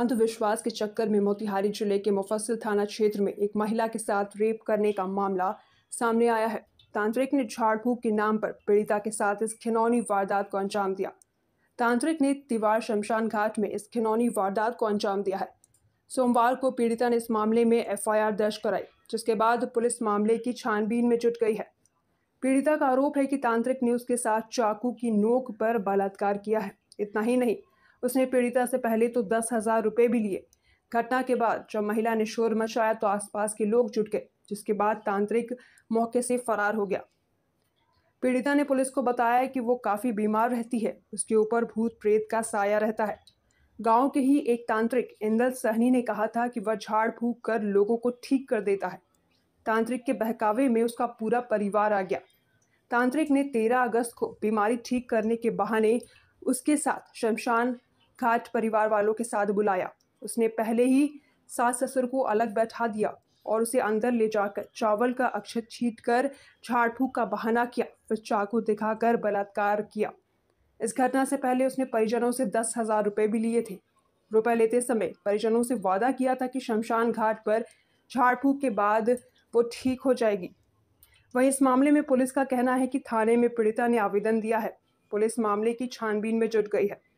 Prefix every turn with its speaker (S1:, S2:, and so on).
S1: अंधविश्वास के चक्कर में मोतिहारी जिले के मुफस्सिल थाना क्षेत्र में एक महिला के साथ रेप करने का मामला सामने आया है तांत्रिक ने झाड़ फूक के नाम पर पीड़िता के साथ इस खिनौनी वारदात को अंजाम दिया तांत्रिक ने तिवार शमशान घाट में इस खिनौनी वारदात को अंजाम दिया है सोमवार को पीड़िता ने इस मामले में एफआईआर दर्ज कराई जिसके बाद पुलिस मामले की छानबीन में जुट गई है पीड़िता का आरोप है कि तांत्रिक ने उसके साथ चाकू की नोक पर बलात्कार किया है इतना ही नहीं उसने पीड़िता से पहले तो दस हजार रुपये भी लिए घटना के बाद जब महिला ने शोर मचाया तो आसपास के लोग जुट गए जिसके बाद तांत्रिक मौके से फरार हो गया पीड़िता ने पुलिस को बताया कि वो काफ़ी बीमार रहती है उसके ऊपर भूत प्रेत का साया रहता है गांव के ही एक तांत्रिक इंदल सहनी ने कहा था कि वह झाड़ फूक कर लोगों को ठीक कर देता है तांत्रिक के बहकावे में उसका पूरा परिवार आ गया तांत्रिक ने 13 अगस्त को बीमारी ठीक करने के बहाने उसके साथ शमशान घाट परिवार वालों के साथ बुलाया उसने पहले ही सास ससुर को अलग बैठा दिया और उसे अंदर ले जाकर चावल का अक्षत छीट कर झाड़ फूक का बहाना किया फिर चाकू दिखाकर बलात्कार किया इस घटना से पहले उसने परिजनों से दस हजार रुपये भी लिए थे रुपए लेते समय परिजनों से वादा किया था कि शमशान घाट पर झाड़ फूक के बाद वो ठीक हो जाएगी वहीं इस मामले में पुलिस का कहना है कि थाने में पीड़िता ने आवेदन दिया है पुलिस मामले की छानबीन में जुट गई है